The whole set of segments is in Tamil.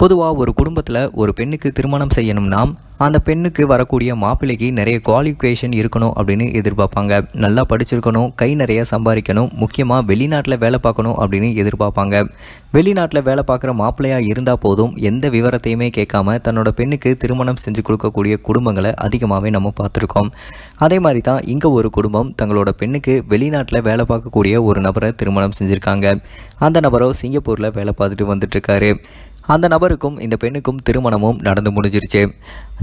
பொதுவாக ஒரு குடும்பத்தில் ஒரு பெண்ணுக்கு திருமணம் செய்யணும்னா அந்த பெண்ணுக்கு வரக்கூடிய மாப்பிள்ளைக்கு நிறைய குவாலிஃபிகேஷன் இருக்கணும் அப்படின்னு எதிர்பார்ப்பாங்க நல்லா படிச்சிருக்கணும் கை நிறைய சம்பாதிக்கணும் முக்கியமாக வெளிநாட்டில் வேலை பார்க்கணும் அப்படின்னு எதிர்பார்ப்பாங்க வெளிநாட்டில் வேலை பார்க்குற மாப்பிள்ளையாக இருந்தால் போதும் எந்த விவரத்தையுமே கேட்காம தன்னோட பெண்ணுக்கு திருமணம் செஞ்சு கொடுக்கக்கூடிய குடும்பங்களை அதிகமாகவே நம்ம பார்த்துருக்கோம் அதே மாதிரி தான் இங்கே ஒரு குடும்பம் தங்களோட பெண்ணுக்கு வெளிநாட்டில் வேலை பார்க்கக்கூடிய ஒரு நபரை திருமணம் செஞ்சுருக்காங்க அந்த நபரோ சிங்கப்பூரில் வேலை பார்த்துட்டு வந்துட்டுருக்காரு அந்த நபருக்கும் இந்த பெண்ணுக்கும் திருமணமும் நடந்து முடிஞ்சிருச்சு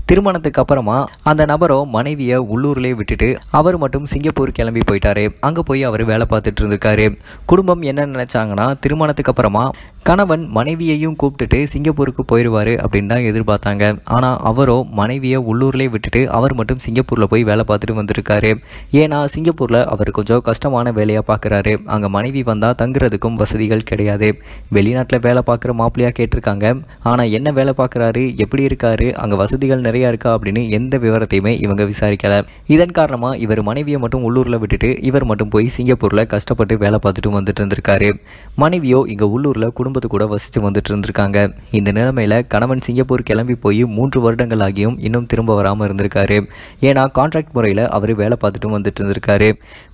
திருமணத்துக்கு அப்புறமா அந்த நபரோ மனைவியை உள்ளூர்லேயே விட்டுட்டு அவர் மட்டும் சிங்கப்பூர் கிளம்பி போயிட்டாரு அங்கே போய் அவர் வேலை பார்த்துட்டு இருந்திருக்காரு குடும்பம் என்ன நினச்சாங்கன்னா திருமணத்துக்கு அப்புறமா கணவன் மனைவியையும் கூப்பிட்டுட்டு சிங்கப்பூருக்கு போயிடுவார் அப்படின்னு தான் எதிர்பார்த்தாங்க ஆனால் அவரோ மனைவியை உள்ளூர்லேயே விட்டுட்டு அவர் மட்டும் சிங்கப்பூரில் போய் வேலை பார்த்துட்டு வந்திருக்காரு ஏன்னா சிங்கப்பூரில் அவர் கொஞ்சம் கஷ்டமான வேலையாக பார்க்குறாரு அங்கே மனைவி வந்தால் தங்குறதுக்கும் வசதிகள் கிடையாது வெளிநாட்டில் வேலை பார்க்குற மாப்பிள்ளையாக கேட்டிருக்காங்க ஆனால் என்ன வேலை பார்க்குறாரு எப்படி இருக்காரு அங்கே வசதிகள் நிறையா இருக்கா அப்படின்னு எந்த விவரத்தையுமே இவங்க விசாரிக்கல இதன் காரணமாக இவர் மனைவியை மட்டும் உள்ளூரில் விட்டுட்டு இவர் மட்டும் போய் சிங்கப்பூரில் கஷ்டப்பட்டு வேலை பார்த்துட்டு வந்துட்டு இருந்திருக்காரு மனைவியோ இங்கே உள்ளூரில் குடும்பத்து கூட வசித்து வந்துட்டு இருந்திருக்காங்க இந்த நிலைமையில் கணவன் சிங்கப்பூர் கிளம்பி போய் மூன்று வருடங்கள் ஆகியும் இன்னும் திரும்ப வராமல் இருந்திருக்காரு ஏன்னா கான்ட்ராக்ட் முறையில் அவர் வேலை பார்த்துட்டு வந்துட்டு இருந்திருக்காரு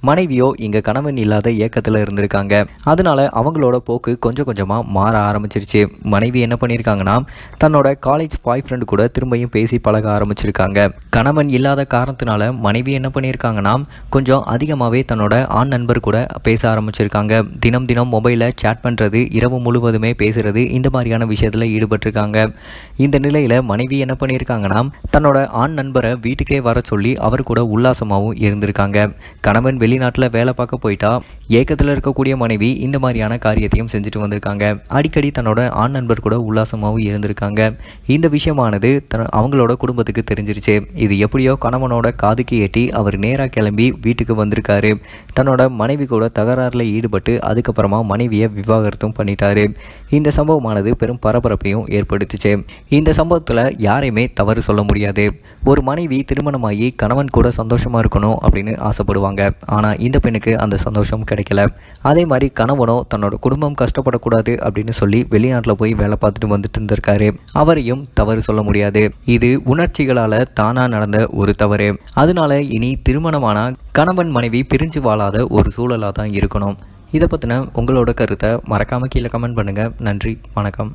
மனைவியோ இங்கே கணவன் இல்லாத இயக்கத்தில் இருந்திருக்காங்க அதனால அவங்களோட போக்கு கொஞ்சம் கொஞ்சமாக மாற ஆரம்பிச்சிருச்சு மனைவி என்ன பண்ணியிருக்காங்கன்னா தன்னோட காலேஜ் பாய் ஃப்ரெண்டு கூட திரும்பியும் பேசி பழக ஆரம்பிச்சிருக்காங்க கணவன் இல்லாத காரணத்தினால மனைவி என்ன பண்ணியிருக்காங்கன்னா கொஞ்சம் அதிகமாகவே தன்னோட ஆண் நண்பர் கூட பேச ஆரம்பிச்சிருக்காங்க தினம் தினம் மொபைலில் சேட் பண்ணுறது இரவு முழுவதுமே பேசுகிறது இந்த மாதிரியான விஷயத்தில் ஈடுபட்டிருக்காங்க இந்த நிலையில் மனைவி என்ன பண்ணியிருக்காங்கன்னா தன்னோட ஆண் நண்பரை வீட்டுக்கே வர சொல்லி அவர் கூட உல்லாசமாகவும் இருந்திருக்காங்க கணவன் வெளிநாட்டில் வேலை பார்க்க போயிட்டா ஏக்கத்தில் இருக்கக்கூடிய மனைவி இந்த மாதிரியான காரியத்தையும் செஞ்சுட்டு வந்திருக்காங்க அடிக்கடி தன்னோட ஆண் நண்பர் கூட உல்லாசமாகவும் இருந்திருக்காங்க இந்த விஷயமானது அவங்களோட அவரோட குடும்பத்துக்கு தெரிஞ்சிருச்சு இது எப்படியோ கணவனோட காதுக்கு ஏட்டி அவர் நேராக கிளம்பி வீட்டுக்கு வந்திருக்காரு தன்னோட மனைவி கூட தகராறில் ஈடுபட்டு அதுக்கப்புறமா மனைவியை விவாகரத்தும் பண்ணிட்டாரு இந்த சம்பவமானது பெரும் பரபரப்பையும் ஏற்படுத்துச்சு இந்த சம்பவத்தில் யாரையுமே தவறு சொல்ல முடியாது ஒரு மனைவி திருமணமாகி கணவன் கூட சந்தோஷமாக இருக்கணும் அப்படின்னு ஆசைப்படுவாங்க ஆனால் இந்த பெண்ணுக்கு அந்த சந்தோஷம் கிடைக்கல அதே மாதிரி கணவனோ தன்னோட குடும்பம் கஷ்டப்படக்கூடாது அப்படின்னு சொல்லி வெளிநாட்டில் போய் வேலை பார்த்துட்டு வந்துட்டு இருந்திருக்காரு அவரையும் தவறு சொல்ல முடியாது இது உணர்ச்சிகளால் தானாக நடந்த ஒரு தவறு அதனால இனி திருமணமான கணவன் மனைவி பிரிஞ்சு வாழாத ஒரு சூழலாக தான் இருக்கணும் இதை பற்றின உங்களோட கருத்தை மறக்காமல் கீழே கமெண்ட் பண்ணுங்கள் நன்றி வணக்கம்